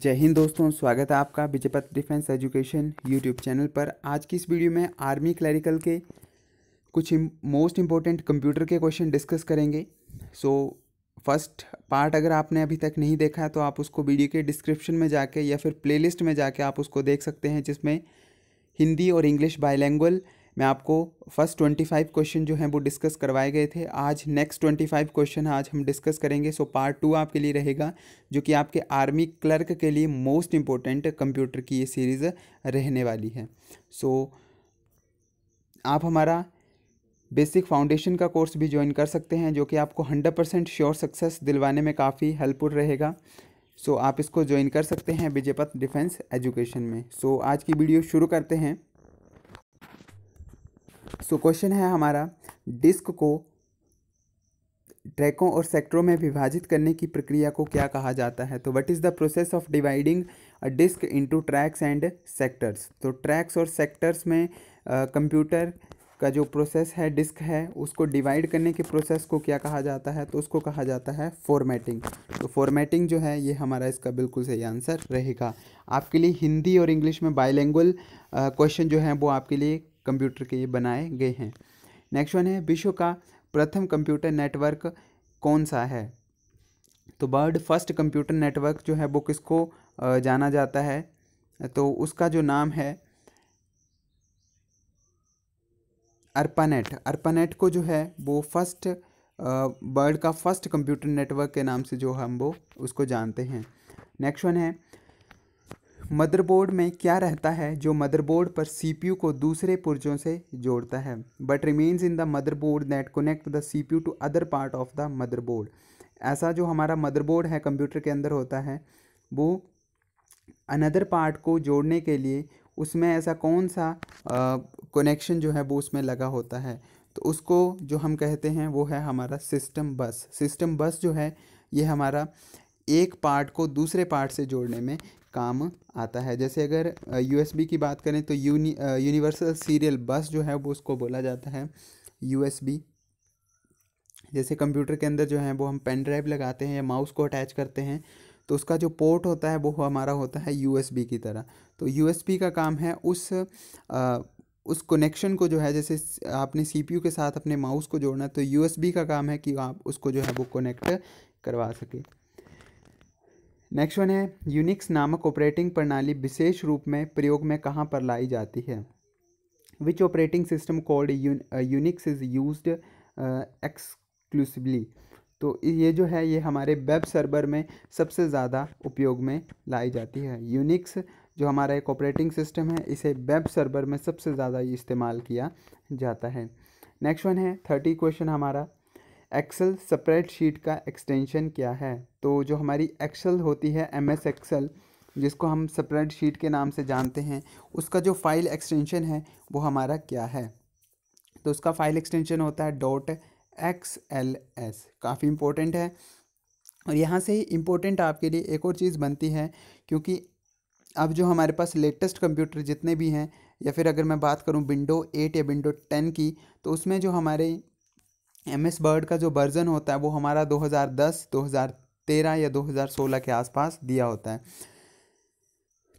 जय हिंद दोस्तों स्वागत है आपका Vijaypat defence education YouTube channel पर आज की इस वीडियो में आर्मी क्लैरिकल के कुछ मोस्ट इम्पोर्टेंट कंप्यूटर के क्वेश्चन डिस्कस करेंगे सो फर्स्ट पार्ट अगर आपने अभी तक नहीं देखा है तो आप उसको वीडियो के डिस्क्रिप्शन में जाके या फिर प्लेलिस्ट में जाके आप उसको देख सकते हैं जिसमें हिंदी और इंग्लिश बायलैंगल मैं आपको फर्स्ट ट्वेंटी फाइव क्वेश्चन जो हैं वो डिस्कस करवाए गए थे आज नेक्स्ट ट्वेंटी फाइव क्वेश्चन आज हम डिस्कस करेंगे सो पार्ट टू आपके लिए रहेगा जो कि आपके आर्मी क्लर्क के लिए मोस्ट इम्पोर्टेंट कंप्यूटर की ये सीरीज़ रहने वाली है सो so, आप हमारा बेसिक फाउंडेशन का कोर्स भी ज्वाइन कर सकते हैं जो कि आपको हंड्रेड परसेंट श्योर सक्सेस दिलवाने में काफ़ी हेल्पफुल रहेगा सो so, आप इसको ज्वाइन कर सकते हैं विजयपथ डिफेंस एजुकेशन में सो so, आज की वीडियो शुरू करते हैं सो so, क्वेश्चन है हमारा डिस्क को ट्रैकों और सेक्टरों में विभाजित करने की प्रक्रिया को क्या कहा जाता है तो what is the process of dividing a disk into tracks and sectors तो ट्रैक्स और सेक्टर्स में कंप्यूटर का जो प्रोसेस है डिस्क है उसको डिवाइड करने के प्रोसेस को क्या कहा जाता है तो उसको कहा जाता है फॉर्मेटिंग तो फॉर्मेटिंग जो है ये हमारा इसका बिल्कुल सही आंसर रहेगा आपके लिए हिंदी और इंग्लिश में बायलैंगुअल क्वेश्चन जो है वो आपके लिए कंप्यूटर के ये बनाए गए हैं नेक्स्ट वन है विश्व का प्रथम कंप्यूटर नेटवर्क कौन सा है तो वर्ल्ड फर्स्ट कंप्यूटर नेटवर्क जो है वो किसको जाना जाता है तो उसका जो नाम है अर्पानेट अर्पानेट को जो है वो फर्स्ट वर्ल्ड का फर्स्ट कंप्यूटर नेटवर्क के नाम से जो हम वो उसको जानते हैं नेक्स्ट वन है मदरबोर्ड में क्या रहता है जो मदरबोर्ड पर सीपीयू को दूसरे पुर्जों से जोड़ता है but remains in the motherboard that connect the CPU to other part of the motherboard ऐसा जो हमारा मदरबोर्ड है कंप्यूटर के अंदर होता है वो अनदर पार्ट को जोड़ने के लिए उसमें ऐसा कौन सा कनेक्शन जो है वो उसमें लगा होता है तो उसको जो हम कहते हैं वो है हमारा सिस्टम बस सिस्टम बस जो है ये हमारा एक पार्ट को दूसरे पार्ट से जोड़ने में काम आता है जैसे अगर यूएसबी की बात करें तो यूनि यूनिवर्सल सीरियल बस जो है वो उसको बोला जाता है यूएसबी जैसे कंप्यूटर के अंदर जो है वो हम पेन ड्राइव लगाते हैं या माउस को अटैच करते हैं तो उसका जो पोर्ट होता है वो हमारा होता है यू की तरह तो यू का काम है उस आ, उस कनेक्शन को जो है जैसे आपने सी के साथ अपने माउस को जोड़ना तो यू का काम है कि आप उसको जो है वो कनेक्ट करवा सके नेक्स्ट वन है यूनिक्स नामक ऑपरेटिंग प्रणाली विशेष रूप में प्रयोग में कहाँ पर लाई जाती है which operating system code Unix is use exclusively तो ये जो है ये हमारे वेब सर्वर में सबसे ज़्यादा उपयोग में लाई जाती है यूनिक्स जो हमारा एक ऑपरेटिंग सिस्टम है इसे वेब सर्वर में सबसे ज़्यादा इस्तेमाल किया जाता है नेक्स्ट वन है थर्टी क्वेश्चन हमारा एक्सेल सेपरेट शीट का एक्सटेंशन क्या है तो जो हमारी एक्सेल होती है एम एस एक्सेल जिसको हम सेपरेट शीट के नाम से जानते हैं उसका जो फाइल एक्सटेंशन है वो हमारा क्या है तो उसका फाइल एक्सटेंशन होता है डॉट एक्स एल एस काफ़ी इम्पोर्टेंट है और यहाँ से ही इम्पोर्टेंट आपके लिए एक और चीज़ बनती है क्योंकि अब जो हमारे पास लेटेस्ट कंप्यूटर जितने भी हैं या फिर अगर मैं बात करूँ विंडो एट या विंडो टेन की तो उसमें जो हमारे एम एस वर्ड का जो वर्ज़न होता है वो हमारा 2010, 2013 या 2016 के आसपास दिया होता है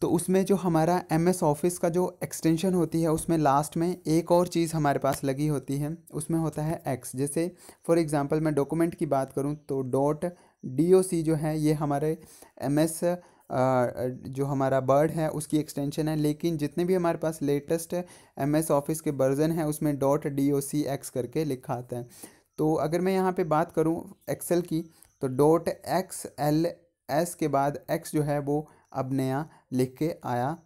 तो उसमें जो हमारा एम एस ऑफिस का जो एक्सटेंशन होती है उसमें लास्ट में एक और चीज़ हमारे पास लगी होती है उसमें होता है एक्स जैसे फॉर एग्ज़ाम्पल मैं डॉक्यूमेंट की बात करूँ तो डॉट डी ओ सी जो है ये हमारे एम एस जो हमारा बर्ड है उसकी एक्सटेंशन है लेकिन जितने भी हमारे पास लेटेस्ट एम एस ऑफिस के वर्जन है उसमें dot D O C X करके लिखा आता है तो अगर मैं यहाँ पे बात करूँ एक्सेल की तो डॉट एक्स एल एस के बाद एक्स जो है वो अब नया लिख के आया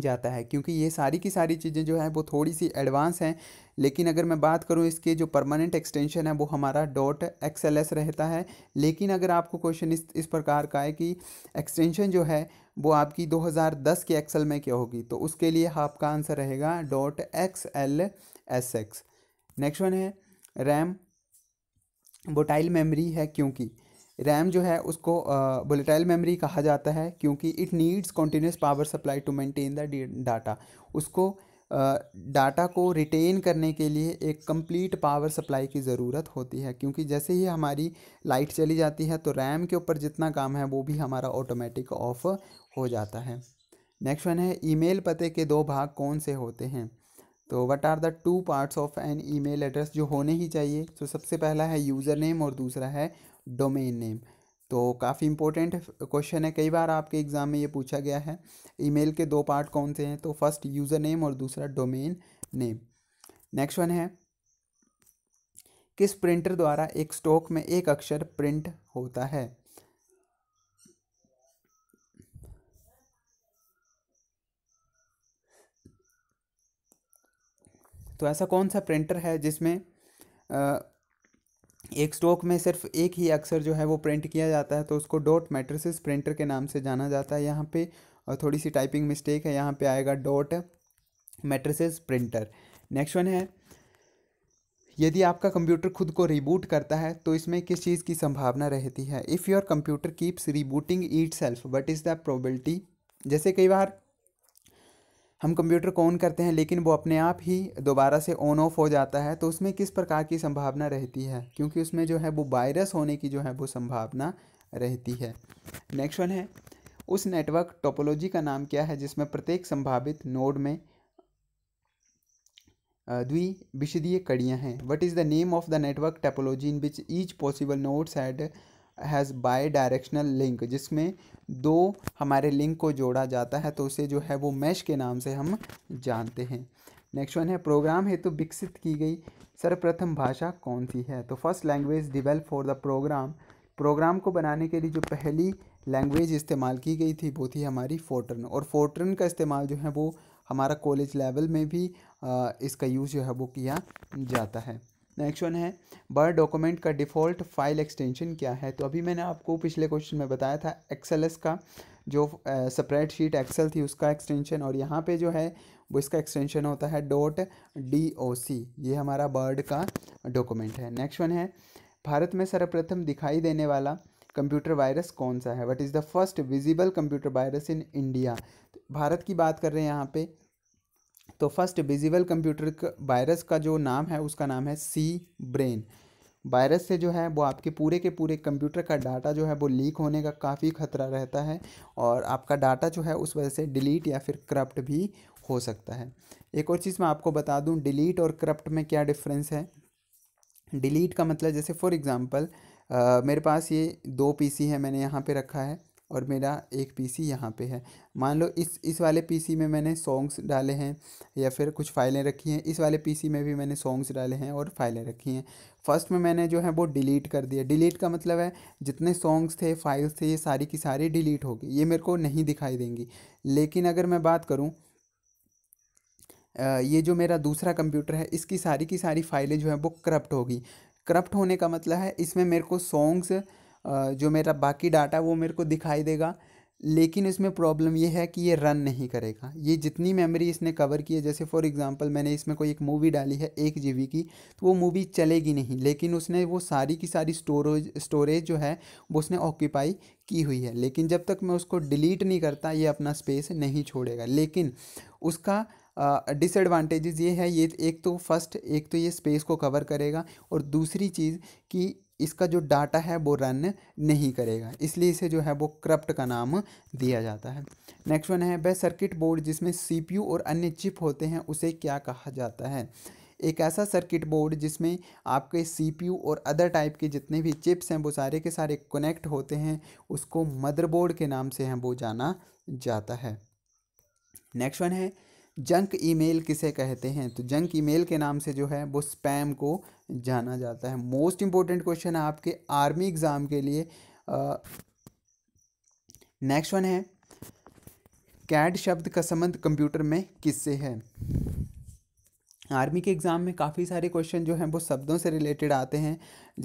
जाता है क्योंकि ये सारी की सारी चीज़ें जो है वो थोड़ी सी एडवांस हैं लेकिन अगर मैं बात करूं इसके जो परमानेंट एक्सटेंशन है वो हमारा डॉट एक्सएलएस रहता है लेकिन अगर आपको क्वेश्चन इस इस प्रकार का है कि एक्सटेंशन जो है वो आपकी 2010 के एक्सेल में क्या होगी तो उसके लिए आपका आंसर रहेगा dot X L S X next one है रैम वोटाइल मेमरी है क्योंकि रैम जो है उसको बुलेटाइल मेमोरी कहा जाता है क्योंकि it needs continuous power supply to maintain the data उसको डाटा को रिटेन करने के लिए एक कंप्लीट पावर सप्लाई की ज़रूरत होती है क्योंकि जैसे ही हमारी लाइट चली जाती है तो रैम के ऊपर जितना काम है वो भी हमारा ऑटोमेटिक ऑफ हो जाता है नेक्स्ट वन है ईमेल पते के दो भाग कौन से होते हैं तो what are the two parts of an email address जो होने ही चाहिए तो सबसे पहला है यूज़र नेम और दूसरा है डोमेन नेम तो काफ़ी इंपॉर्टेंट क्वेश्चन है कई बार आपके एग्ज़ाम में ये पूछा गया है ईमेल के दो पार्ट कौन से हैं तो फर्स्ट यूज़र नेम और दूसरा डोमेन नेम नेक्स्ट वन है किस प्रिंटर द्वारा एक स्टॉक में एक अक्षर प्रिंट होता है तो ऐसा कौन सा प्रिंटर है जिसमें एक स्ट्रोक में सिर्फ एक ही अक्षर जो है वो प्रिंट किया जाता है तो उसको डॉट मैट्रिसेस प्रिंटर के नाम से जाना जाता है यहाँ पे और थोड़ी सी टाइपिंग मिस्टेक है यहाँ पे आएगा dot matrices printer next one है यदि आपका कंप्यूटर खुद को रिबूट करता है तो इसमें किस चीज़ की संभावना रहती है if your computer keeps rebooting itself what is the probability जैसे कई बार हम कंप्यूटर को ऑन करते हैं लेकिन वो अपने आप ही दोबारा से ऑन ऑफ हो जाता है तो उसमें किस प्रकार की संभावना रहती है क्योंकि उसमें जो है वो वायरस होने की जो है वो संभावना रहती है नेक्स्ट वन है उस नेटवर्क टोपोलॉजी का नाम क्या है जिसमें प्रत्येक संभावित नोड में द्वि विशदीय कड़ियाँ हैं what is the name of the network topology in which each possible nodes had has bidirectional link जिसमें दो हमारे लिंक को जोड़ा जाता है तो उसे जो है वो मैश के नाम से हम जानते हैं नेक्स्ट वन है प्रोग्राम हेतु तो विकसित की गई सर्वप्रथम भाषा कौन सी है तो first language develop for the program program को बनाने के लिए जो पहली लैंग्वेज इस्तेमाल की गई थी वो थी हमारी फोर्ट्रन और फोर्ट्रन का इस्तेमाल जो है वो हमारा कॉलेज लेवल में भी इसका यूज़ जो है वो किया जाता है नेक्स्ट वन है बर्ड डॉक्यूमेंट का डिफ़ॉल्ट फाइल एक्सटेंशन क्या है तो अभी मैंने आपको पिछले क्वेश्चन में बताया था एक्सेल का जो सपरेट शीट एक्सेल थी उसका एक्सटेंशन और यहाँ पे जो है वो इसका एक्सटेंशन होता है डॉट डी ओ सी ये हमारा बर्ड का डॉक्यूमेंट है नेक्स्ट वन है भारत में सर्वप्रथम दिखाई देने वाला कंप्यूटर वायरस कौन सा है what is the first visible computer virus in India Bharat की बात कर रहे हैं यहाँ पे तो फर्स्ट विजिबल कंप्यूटर वायरस का जो नाम है उसका नाम है सी ब्रेन वायरस से जो है वो आपके पूरे के पूरे कंप्यूटर का डाटा जो है वो लीक होने का काफ़ी खतरा रहता है और आपका डाटा जो है उस वजह से डिलीट या फिर करप्ट भी हो सकता है एक और चीज़ मैं आपको बता दूं डिलीट और करप्ट में क्या डिफरेंस है डिलीट का मतलब जैसे फॉर एग्ज़ाम्पल मेरे पास ये दो पीसी है मैंने यहाँ पे रखा है और मेरा एक पीसी यहाँ पे है मान लो इस इस वाले पीसी में मैंने सॉन्ग्स डाले हैं या फिर कुछ फाइलें रखी हैं इस वाले पीसी में भी मैंने सॉन्ग्स डाले हैं और फाइलें रखी हैं फर्स्ट में मैंने जो है वो डिलीट कर दिया डिलीट का मतलब है जितने सॉन्ग्स थे फाइल्स थे ये सारी की सारी डिलीट होगी ये मेरे को नहीं दिखाई देंगी लेकिन अगर मैं बात करूँ ये जो मेरा दूसरा कंप्यूटर है इसकी सारी की सारी फाइलें जो है वो करप्ट होगी करप्ट होने का मतलब है इसमें मेरे को सॉन्ग्स जो मेरा बाकी डाटा वो मेरे को दिखाई देगा लेकिन इसमें प्रॉब्लम ये है कि ये रन नहीं करेगा ये जितनी मेमोरी इसने कवर की है जैसे फॉर एग्जांपल मैंने इसमें कोई एक मूवी डाली है एक जी की तो वो मूवी चलेगी नहीं लेकिन उसने वो सारी की सारी स्टोरेज स्टोरेज जो है वो उसने ऑक्यूपाई की हुई है लेकिन जब तक मैं उसको डिलीट नहीं करता ये अपना स्पेस नहीं छोड़ेगा लेकिन उसका डिसएडवांटेजेस uh, ये है ये एक तो फर्स्ट एक तो ये स्पेस को कवर करेगा और दूसरी चीज़ कि इसका जो डाटा है वो रन नहीं करेगा इसलिए इसे जो है वो करप्ट का नाम दिया जाता है नेक्स्ट वन है वह सर्किट बोर्ड जिसमें सीपीयू और अन्य चिप होते हैं उसे क्या कहा जाता है एक ऐसा सर्किट बोर्ड जिसमें आपके सीपीयू और अदर टाइप के जितने भी चिप्स हैं वो सारे के सारे कनेक्ट होते हैं उसको मदरबोर्ड के नाम से हैं वो जाना जाता है नेक्स्ट वन है जंक ईमेल किसे कहते हैं तो जंक ईमेल के नाम से जो है वो स्पैम को जाना जाता है मोस्ट इम्पोर्टेंट क्वेश्चन है आपके आर्मी एग्ज़ाम के लिए नेक्स्ट वन है कैड शब्द का संबंध कंप्यूटर में किससे है आर्मी के एग्ज़ाम में काफ़ी सारे क्वेश्चन जो हैं वो शब्दों से रिलेटेड आते हैं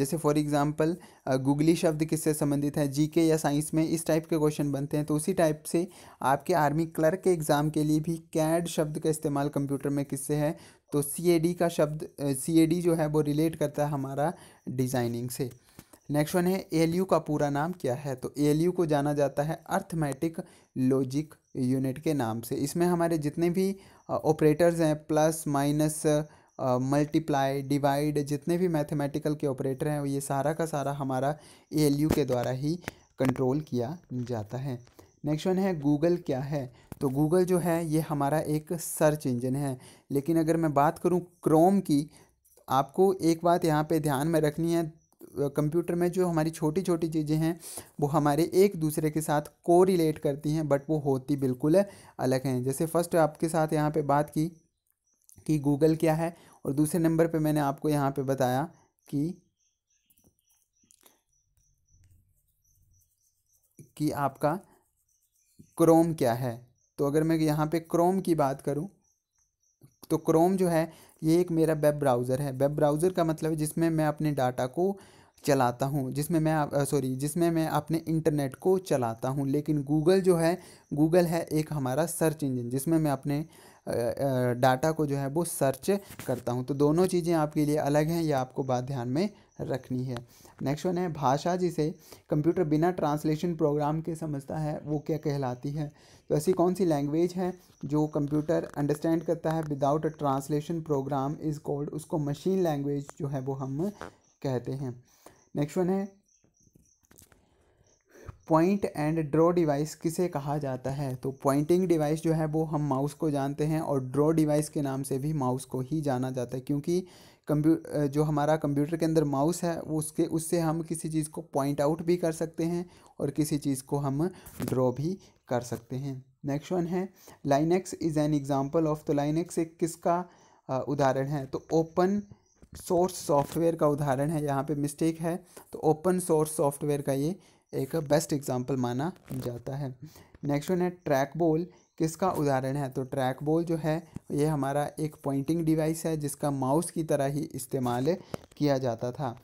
जैसे फॉर एग्ज़ाम्पल गूगली शब्द किससे संबंधित है जीके या साइंस में इस टाइप के क्वेश्चन बनते हैं तो उसी टाइप से आपके आर्मी क्लर्क के एग्ज़ाम के लिए भी कैड शब्द का इस्तेमाल कंप्यूटर में किससे है तो सी का शब्द सी जो है वो रिलेट करता है हमारा डिज़ाइनिंग से नेक्स्ट वन है एल का पूरा नाम क्या है तो एल को जाना जाता है अर्थमेटिक लॉजिक यूनिट के नाम से इसमें हमारे जितने भी ऑपरेटर्स हैं प्लस माइनस मल्टीप्लाई डिवाइड जितने भी मैथमेटिकल के ऑपरेटर हैं ये सारा का सारा हमारा ए के द्वारा ही कंट्रोल किया जाता है नेक्स्ट वन है गूगल क्या है तो गूगल जो है ये हमारा एक सर्च इंजन है लेकिन अगर मैं बात करूँ क्रोम की आपको एक बात यहाँ पे ध्यान में रखनी है कंप्यूटर में जो हमारी छोटी छोटी चीज़ें हैं वो हमारे एक दूसरे के साथ को रिलेट करती हैं बट वो होती बिल्कुल अलग हैं जैसे फर्स्ट आपके साथ यहाँ पे बात की कि गूगल क्या है और दूसरे नंबर पे मैंने आपको यहाँ पे बताया कि कि आपका क्रोम क्या है तो अगर मैं यहाँ पे क्रोम की बात करूँ तो क्रोम जो है ये एक मेरा वेब ब्राउज़र है वेब ब्राउज़र का मतलब है जिसमें मैं अपने डाटा को चलाता हूँ जिसमें मैं सॉरी जिसमें मैं अपने इंटरनेट को चलाता हूँ लेकिन गूगल जो है गूगल है एक हमारा सर्च इंजन जिसमें मैं अपने डाटा को जो है वो सर्च करता हूँ तो दोनों चीज़ें आपके लिए अलग हैं यह आपको बात ध्यान में रखनी है नेक्स्ट वन है भाषा जिसे कंप्यूटर बिना ट्रांसलेशन प्रोग्राम के समझता है वो क्या कहलाती है तो ऐसी कौन सी लैंग्वेज है जो कंप्यूटर अंडरस्टैंड करता है without a translation program is called उसको मशीन लैंग्वेज जो है वो हम कहते हैं नेक्स्ट वन है पॉइंट एंड ड्रॉ डिवाइस किसे कहा जाता है तो पॉइंटिंग डिवाइस जो है वो हम माउस को जानते हैं और ड्रॉ डिवाइस के नाम से भी माउस को ही जाना जाता है क्योंकि कंप्यू जो हमारा कंप्यूटर के अंदर माउस है उसके उससे हम किसी चीज़ को पॉइंट आउट भी कर सकते हैं और किसी चीज़ को हम ड्रॉ भी कर सकते हैं नेक्स्ट वन है Linux is an example of तो लाइनेक्स एक किसका उदाहरण है तो ओपन सोर्स सॉफ्टवेयर का उदाहरण है यहाँ पे मिस्टेक है तो ओपन सोर्स सॉफ्टवेयर का ये एक बेस्ट एग्जाम्पल माना जाता है नेक्स्ट वन है ट्रैक बोल किसका उदाहरण है तो ट्रैक बोल जो है ये हमारा एक पॉइंटिंग डिवाइस है जिसका माउस की तरह ही इस्तेमाल किया जाता था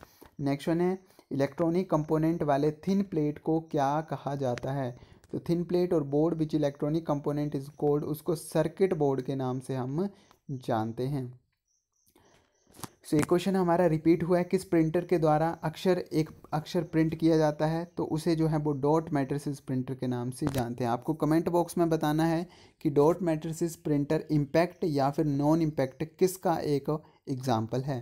नेक्स्ट वन है इलेक्ट्रॉनिक कंपोनेंट वाले थिन प्लेट को क्या कहा जाता है तो थिन प्लेट और board which electronic component is called उसको सर्किट बोर्ड के नाम से हम जानते हैं सो एक क्वेश्चन हमारा रिपीट हुआ है किस प्रिंटर के द्वारा अक्षर एक अक्षर प्रिंट किया जाता है तो उसे जो है वो डॉट मैट्रिसेस प्रिंटर के नाम से जानते हैं आपको कमेंट बॉक्स में बताना है कि डॉट मैट्रिसेस प्रिंटर इम्पैक्ट या फिर नॉन इम्पैक्ट किसका एक एग्ज़ाम्पल है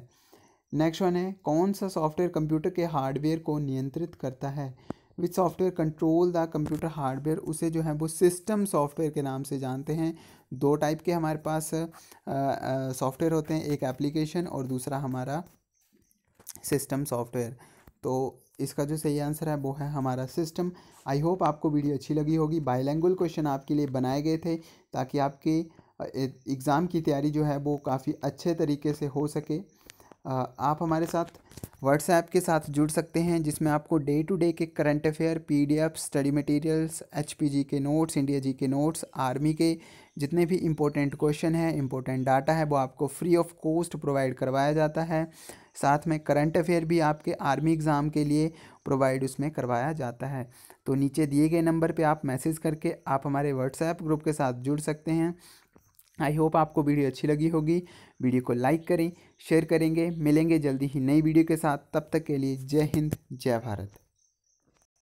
नेक्स्ट वन है कौन सा सॉफ्टवेयर कंप्यूटर के हार्डवेयर को नियंत्रित करता है which software control the computer hardware उसे जो है वो सिस्टम सॉफ्टवेयर के नाम से जानते हैं दो टाइप के हमारे पास सॉफ्टवेयर होते हैं एक एप्लीकेशन और दूसरा हमारा सिस्टम सॉफ्टवेयर तो इसका जो सही आंसर है वो है हमारा सिस्टम आई होप आपको वीडियो अच्छी लगी होगी बायलैंगल क्वेश्चन आपके लिए बनाए गए थे ताकि आपके एग्ज़ाम की तैयारी जो है वो काफ़ी अच्छे तरीके से हो सके आप हमारे साथ व्हाट्सएप के साथ जुड़ सकते हैं जिसमें आपको डे टू डे के current affair PDF study materials HPG K notes India G K notes army के जितने भी इम्पोर्टेंट क्वेश्चन हैं इम्पोर्टेंट डाटा है वो आपको फ्री ऑफ कॉस्ट प्रोवाइड करवाया जाता है साथ में करंट अफेयर भी आपके आर्मी एग्ज़ाम के लिए प्रोवाइड उसमें करवाया जाता है तो नीचे दिए गए नंबर पर आप मैसेज करके आप हमारे व्हाट्सएप ग्रुप के साथ जुड़ सकते हैं आई होप आपको वीडियो अच्छी लगी होगी वीडियो को लाइक करें शेयर करेंगे मिलेंगे जल्दी ही नई वीडियो के साथ तब तक के लिए जय हिंद जय भारत